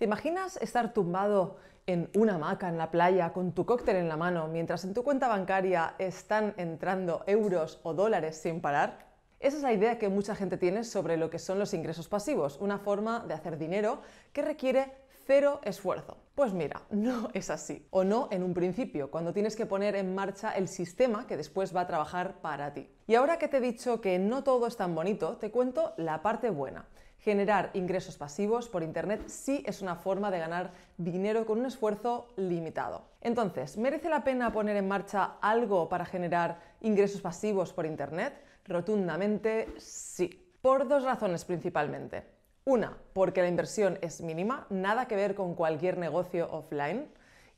¿Te imaginas estar tumbado en una hamaca en la playa con tu cóctel en la mano mientras en tu cuenta bancaria están entrando euros o dólares sin parar? Esa es la idea que mucha gente tiene sobre lo que son los ingresos pasivos, una forma de hacer dinero que requiere cero esfuerzo. Pues mira, no es así, o no en un principio, cuando tienes que poner en marcha el sistema que después va a trabajar para ti. Y ahora que te he dicho que no todo es tan bonito, te cuento la parte buena. Generar ingresos pasivos por Internet sí es una forma de ganar dinero con un esfuerzo limitado. Entonces, ¿merece la pena poner en marcha algo para generar ingresos pasivos por Internet? Rotundamente sí. Por dos razones principalmente. Una, porque la inversión es mínima, nada que ver con cualquier negocio offline.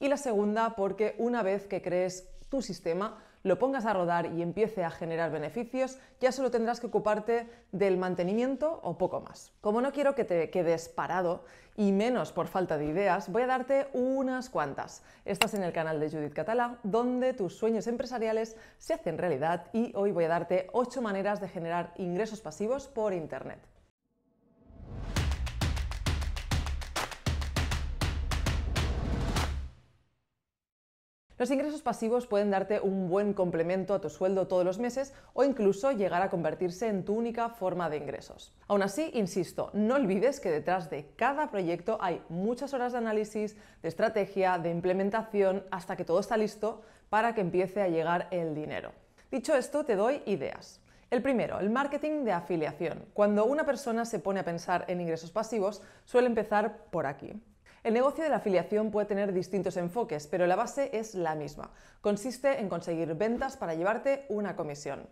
Y la segunda, porque una vez que crees tu sistema, lo pongas a rodar y empiece a generar beneficios, ya solo tendrás que ocuparte del mantenimiento o poco más. Como no quiero que te quedes parado y menos por falta de ideas, voy a darte unas cuantas. Estás en el canal de Judith Catalá, donde tus sueños empresariales se hacen realidad y hoy voy a darte 8 maneras de generar ingresos pasivos por Internet. Los ingresos pasivos pueden darte un buen complemento a tu sueldo todos los meses o incluso llegar a convertirse en tu única forma de ingresos. Aún así, insisto, no olvides que detrás de cada proyecto hay muchas horas de análisis, de estrategia, de implementación, hasta que todo está listo para que empiece a llegar el dinero. Dicho esto, te doy ideas. El primero, el marketing de afiliación. Cuando una persona se pone a pensar en ingresos pasivos, suele empezar por aquí. El negocio de la afiliación puede tener distintos enfoques, pero la base es la misma. Consiste en conseguir ventas para llevarte una comisión.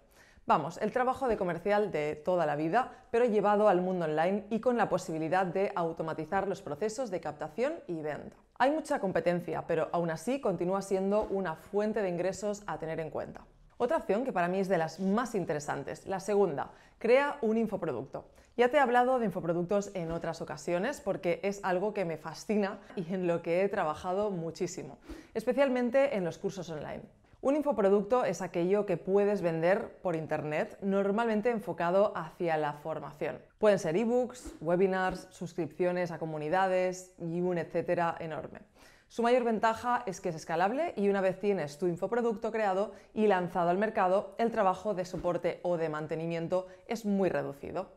Vamos, el trabajo de comercial de toda la vida, pero llevado al mundo online y con la posibilidad de automatizar los procesos de captación y venta. Hay mucha competencia, pero aún así continúa siendo una fuente de ingresos a tener en cuenta. Otra opción que para mí es de las más interesantes, la segunda, crea un infoproducto. Ya te he hablado de infoproductos en otras ocasiones porque es algo que me fascina y en lo que he trabajado muchísimo, especialmente en los cursos online. Un infoproducto es aquello que puedes vender por Internet, normalmente enfocado hacia la formación. Pueden ser ebooks, webinars, suscripciones a comunidades y un etcétera enorme. Su mayor ventaja es que es escalable y una vez tienes tu infoproducto creado y lanzado al mercado, el trabajo de soporte o de mantenimiento es muy reducido.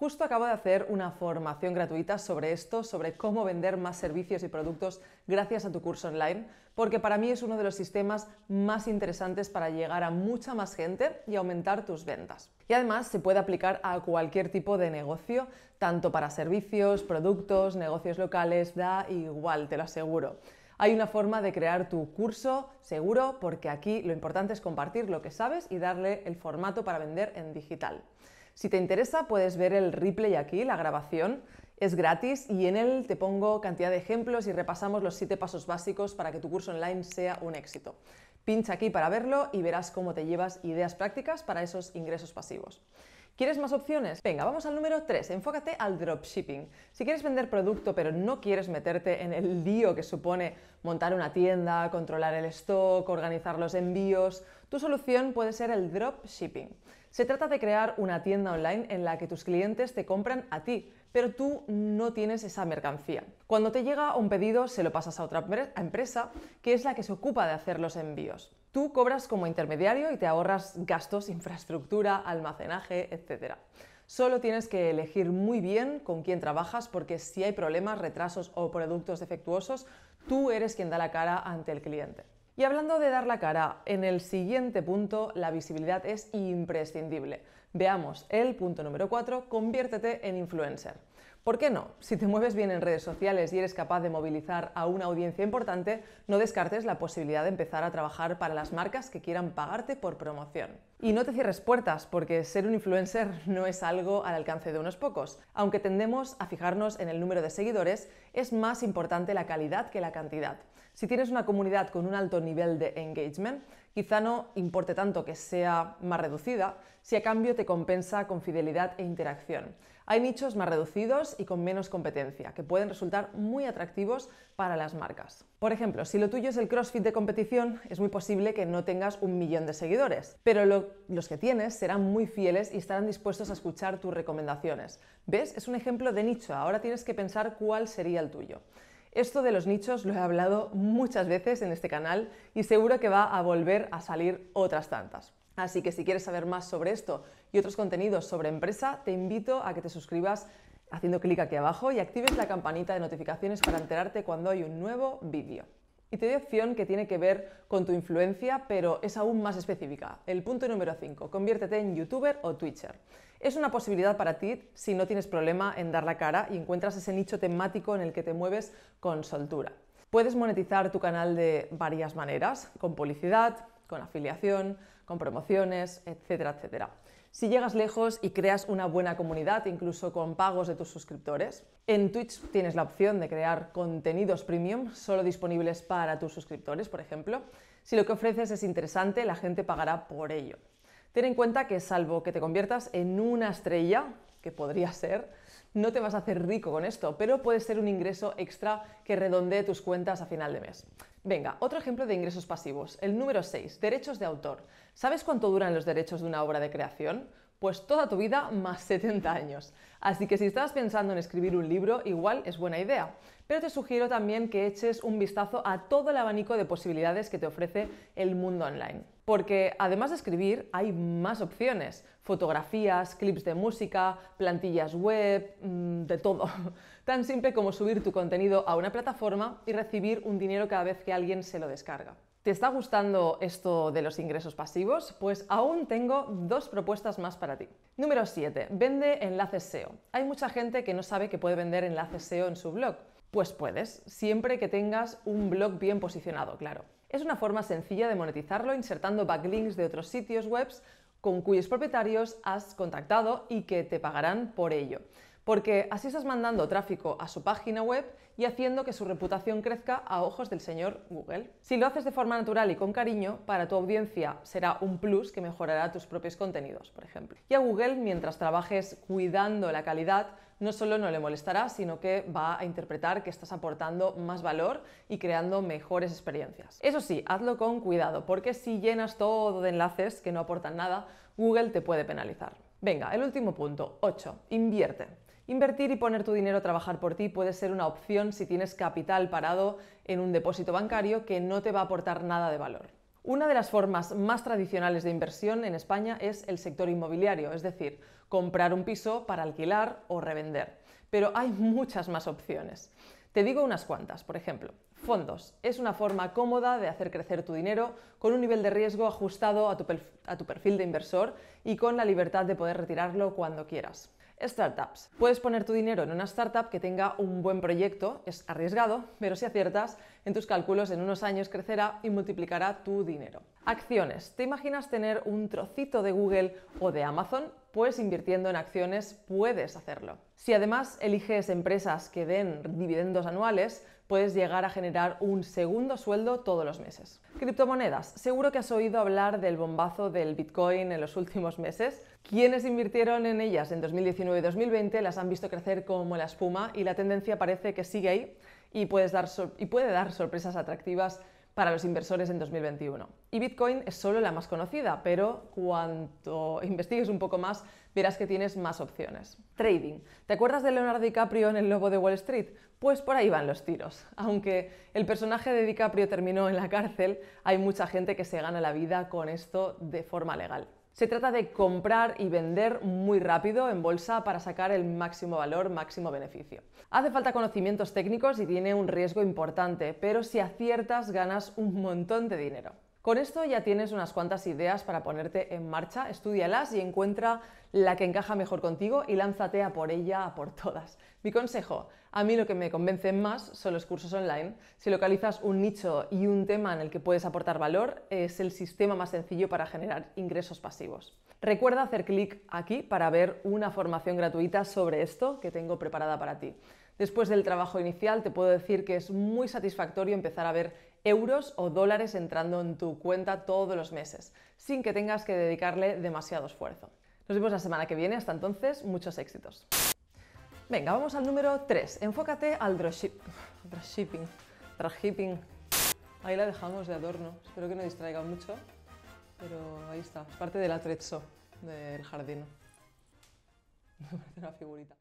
Justo acabo de hacer una formación gratuita sobre esto, sobre cómo vender más servicios y productos gracias a tu curso online, porque para mí es uno de los sistemas más interesantes para llegar a mucha más gente y aumentar tus ventas. Y además se puede aplicar a cualquier tipo de negocio, tanto para servicios, productos, negocios locales, da igual, te lo aseguro. Hay una forma de crear tu curso seguro porque aquí lo importante es compartir lo que sabes y darle el formato para vender en digital. Si te interesa, puedes ver el replay aquí, la grabación. Es gratis y en él te pongo cantidad de ejemplos y repasamos los 7 pasos básicos para que tu curso online sea un éxito. Pincha aquí para verlo y verás cómo te llevas ideas prácticas para esos ingresos pasivos. ¿Quieres más opciones? Venga, vamos al número 3. Enfócate al dropshipping. Si quieres vender producto pero no quieres meterte en el lío que supone montar una tienda, controlar el stock, organizar los envíos, tu solución puede ser el dropshipping. Se trata de crear una tienda online en la que tus clientes te compran a ti, pero tú no tienes esa mercancía. Cuando te llega un pedido, se lo pasas a otra empresa, que es la que se ocupa de hacer los envíos. Tú cobras como intermediario y te ahorras gastos, infraestructura, almacenaje, etc. Solo tienes que elegir muy bien con quién trabajas porque si hay problemas, retrasos o productos defectuosos, tú eres quien da la cara ante el cliente. Y hablando de dar la cara, en el siguiente punto la visibilidad es imprescindible. Veamos el punto número 4, conviértete en influencer. ¿Por qué no? Si te mueves bien en redes sociales y eres capaz de movilizar a una audiencia importante, no descartes la posibilidad de empezar a trabajar para las marcas que quieran pagarte por promoción. Y no te cierres puertas, porque ser un influencer no es algo al alcance de unos pocos. Aunque tendemos a fijarnos en el número de seguidores, es más importante la calidad que la cantidad. Si tienes una comunidad con un alto nivel de engagement, quizá no importe tanto que sea más reducida, si a cambio te compensa con fidelidad e interacción. Hay nichos más reducidos y con menos competencia, que pueden resultar muy atractivos para las marcas. Por ejemplo, si lo tuyo es el CrossFit de competición, es muy posible que no tengas un millón de seguidores, pero los que tienes serán muy fieles y estarán dispuestos a escuchar tus recomendaciones. ¿Ves? Es un ejemplo de nicho, ahora tienes que pensar cuál sería el tuyo. Esto de los nichos lo he hablado muchas veces en este canal y seguro que va a volver a salir otras tantas. Así que si quieres saber más sobre esto y otros contenidos sobre empresa, te invito a que te suscribas haciendo clic aquí abajo y actives la campanita de notificaciones para enterarte cuando hay un nuevo vídeo. Y te doy opción que tiene que ver con tu influencia, pero es aún más específica. El punto número 5, conviértete en youtuber o twitcher. Es una posibilidad para ti si no tienes problema en dar la cara y encuentras ese nicho temático en el que te mueves con soltura. Puedes monetizar tu canal de varias maneras, con publicidad, con afiliación, con promociones, etcétera, etcétera. Si llegas lejos y creas una buena comunidad, incluso con pagos de tus suscriptores, en Twitch tienes la opción de crear contenidos premium solo disponibles para tus suscriptores, por ejemplo. Si lo que ofreces es interesante, la gente pagará por ello. Ten en cuenta que salvo que te conviertas en una estrella, que podría ser, no te vas a hacer rico con esto, pero puede ser un ingreso extra que redondee tus cuentas a final de mes. Venga, otro ejemplo de ingresos pasivos, el número 6, derechos de autor. ¿Sabes cuánto duran los derechos de una obra de creación? Pues toda tu vida más 70 años. Así que si estás pensando en escribir un libro, igual es buena idea. Pero te sugiero también que eches un vistazo a todo el abanico de posibilidades que te ofrece el mundo online. Porque además de escribir, hay más opciones. Fotografías, clips de música, plantillas web, mm, de todo. Tan simple como subir tu contenido a una plataforma y recibir un dinero cada vez que alguien se lo descarga. ¿Te está gustando esto de los ingresos pasivos? Pues aún tengo dos propuestas más para ti. Número 7. Vende enlaces SEO. Hay mucha gente que no sabe que puede vender enlaces SEO en su blog. Pues puedes, siempre que tengas un blog bien posicionado, claro. Es una forma sencilla de monetizarlo insertando backlinks de otros sitios web con cuyos propietarios has contactado y que te pagarán por ello porque así estás mandando tráfico a su página web y haciendo que su reputación crezca a ojos del señor Google. Si lo haces de forma natural y con cariño, para tu audiencia será un plus que mejorará tus propios contenidos, por ejemplo. Y a Google, mientras trabajes cuidando la calidad, no solo no le molestará, sino que va a interpretar que estás aportando más valor y creando mejores experiencias. Eso sí, hazlo con cuidado, porque si llenas todo de enlaces que no aportan nada, Google te puede penalizar. Venga, el último punto, 8. Invierte. Invertir y poner tu dinero a trabajar por ti puede ser una opción si tienes capital parado en un depósito bancario que no te va a aportar nada de valor. Una de las formas más tradicionales de inversión en España es el sector inmobiliario, es decir, comprar un piso para alquilar o revender. Pero hay muchas más opciones. Te digo unas cuantas, por ejemplo, fondos. Es una forma cómoda de hacer crecer tu dinero con un nivel de riesgo ajustado a tu, perfil de inversor y con la libertad de poder retirarlo cuando quieras. Startups. Puedes poner tu dinero en una startup que tenga un buen proyecto, es arriesgado, pero si aciertas, en tus cálculos en unos años crecerá y multiplicará tu dinero. Acciones. ¿Te imaginas tener un trocito de Google o de Amazon? pues invirtiendo en acciones puedes hacerlo. Si además eliges empresas que den dividendos anuales, puedes llegar a generar un segundo sueldo todos los meses. Criptomonedas. Seguro que has oído hablar del bombazo del Bitcoin en los últimos meses. Quienes invirtieron en ellas en 2019 y 2020 las han visto crecer como la espuma y la tendencia parece que sigue ahí y, dar y puede dar sorpresas atractivas para los inversores en 2021. Y Bitcoin es solo la más conocida, pero cuanto investigues un poco más, verás que tienes más opciones. Trading. ¿Te acuerdas de Leonardo DiCaprio en El Lobo de Wall Street? Pues por ahí van los tiros. Aunque el personaje de DiCaprio terminó en la cárcel, hay mucha gente que se gana la vida con esto de forma legal. Se trata de comprar y vender muy rápido en bolsa para sacar el máximo valor, máximo beneficio. Hace falta conocimientos técnicos y tiene un riesgo importante, pero si aciertas ganas un montón de dinero. Con esto ya tienes unas cuantas ideas para ponerte en marcha, estúdialas y encuentra la que encaja mejor contigo y lánzate a por ella, a por todas. Mi consejo, a mí lo que me convence más son los cursos online. Si localizas un nicho y un tema en el que puedes aportar valor, es el sistema más sencillo para generar ingresos pasivos. Recuerda hacer clic aquí para ver una formación gratuita sobre esto que tengo preparada para ti. Después del trabajo inicial te puedo decir que es muy satisfactorio empezar a ver euros o dólares entrando en tu cuenta todos los meses, sin que tengas que dedicarle demasiado esfuerzo. Nos vemos la semana que viene, hasta entonces, muchos éxitos. Venga, vamos al número 3. Enfócate al dropship... dropshipping. Dropshipping. Ahí la dejamos de adorno. Espero que no distraiga mucho. Pero ahí está. Es parte del atrezzo del jardín. Me parece una figurita.